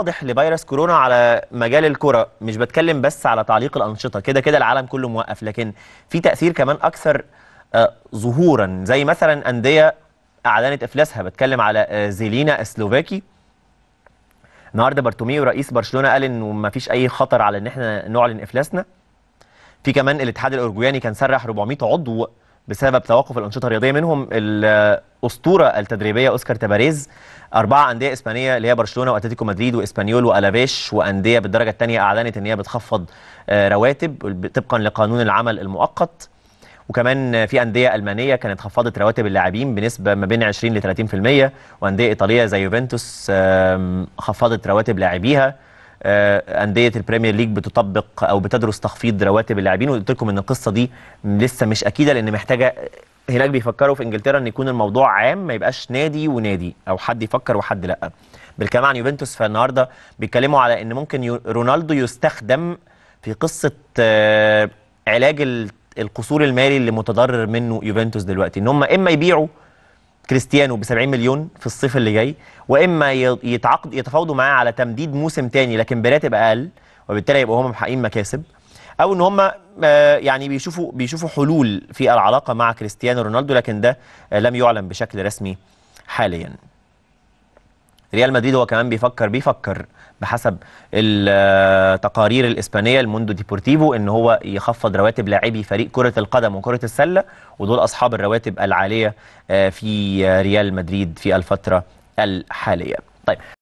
واضح لفيروس كورونا على مجال الكرة مش بتكلم بس على تعليق الأنشطة كده كده العالم كله موقف لكن في تأثير كمان أكثر آه، ظهورا زي مثلا أندية أعلنت إفلاسها بتكلم على آه، زيلينا اسلوفاكي النهارده بارتوميو رئيس برشلونة قال إنه ما فيش أي خطر على إن احنا نعلن إفلاسنا في كمان الاتحاد الأورجواني كان سرح 400 عضو بسبب توقف الانشطه الرياضيه منهم الاسطوره التدريبيه اوسكار تباريز اربعه انديه اسبانيه اللي هي برشلونه واتلتيكو مدريد واسبانيول والافيش وانديه بالدرجه الثانيه اعلنت ان هي بتخفض آه، رواتب طبقا لقانون العمل المؤقت وكمان في انديه المانيه كانت خفضت رواتب اللاعبين بنسبه ما بين 20 ل 30% وانديه ايطاليه زي يوفنتوس خفضت رواتب لاعبيها آه، انديه البريمير ليج بتطبق او بتدرس تخفيض رواتب اللاعبين وقلت لكم ان القصه دي لسه مش اكيده لان محتاجه هناك بيفكروا في انجلترا ان يكون الموضوع عام ما يبقاش نادي ونادي او حد يفكر وحد لا بالكلام عن يوفنتوس فالنهارده بيتكلموا على ان ممكن رونالدو يستخدم في قصه آه، علاج القصور المالي اللي متضرر منه يوفنتوس دلوقتي ان هم اما يبيعوا كريستيانو ب 70 مليون في الصيف اللي جاي واما يتعاقد يتفاوضوا معاه على تمديد موسم تاني لكن براتب اقل وبالتالي يبقوا هم محققين مكاسب او ان هم آه، يعني بيشوفوا بيشوفوا حلول في العلاقه مع كريستيانو رونالدو لكن ده آه، لم يعلن بشكل رسمي حاليا ريال مدريد هو كمان بيفكر بيفكر بحسب التقارير الاسبانيه الموندو ديبورتيفو ان هو يخفض رواتب لاعبي فريق كره القدم وكره السله ودول اصحاب الرواتب العاليه آه، في ريال مدريد في الفتره الحاليه طيب